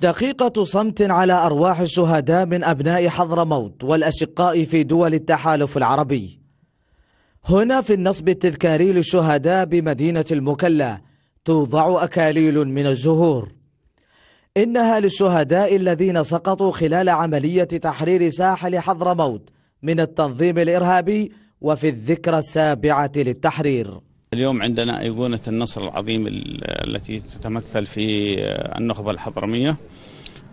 دقيقة صمت على أرواح الشهداء من أبناء حضرموت والأشقاء في دول التحالف العربي هنا في النصب التذكاري للشهداء بمدينة المكلا توضع أكاليل من الزهور إنها للشهداء الذين سقطوا خلال عملية تحرير ساحل حضرموت من التنظيم الإرهابي وفي الذكرى السابعة للتحرير اليوم عندنا أيقونة النصر العظيم التي تتمثل في آه، النخبة الحضرمية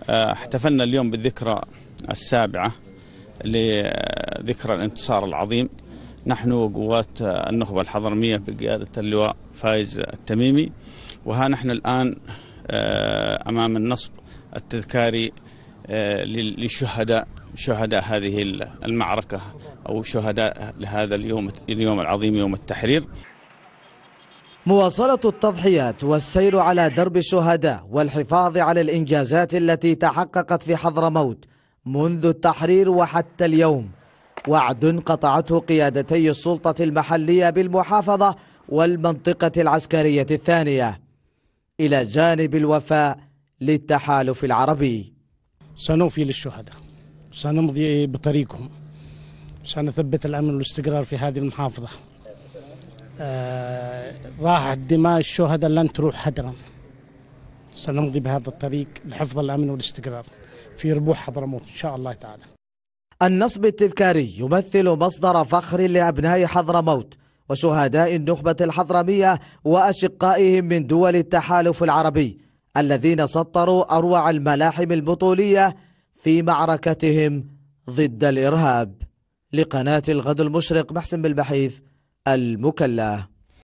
آه، احتفلنا اليوم بالذكرى السابعة لذكرى الانتصار العظيم نحن وقوات آه، النخبة الحضرمية بقيادة اللواء فايز التميمي وها نحن الآن أمام النصب التذكاري للشهداء شهداء هذه المعركة أو شهداء لهذا اليوم اليوم العظيم يوم التحرير مواصلة التضحيات والسير على درب الشهداء والحفاظ على الإنجازات التي تحققت في حضرموت منذ التحرير وحتى اليوم وعد قطعته قيادتي السلطة المحلية بالمحافظة والمنطقة العسكرية الثانية إلى جانب الوفاء للتحالف العربي سنوفي للشهداء سنمضي بطريقهم سنثبت الأمن والاستقرار في هذه المحافظة آه، راحت دماء الشهداء لن تروح هدرا سنمضي بهذا الطريق لحفظ الأمن والاستقرار في ربوع حضرموت إن شاء الله تعالى النصب التذكاري يمثل مصدر فخر لأبناء حضرموت وشهداء النخبة الحضرمية وأشقائهم من دول التحالف العربي الذين سطروا أروع الملاحم البطولية في معركتهم ضد الإرهاب لقناة الغد المشرق محسن بالبحيث المكلا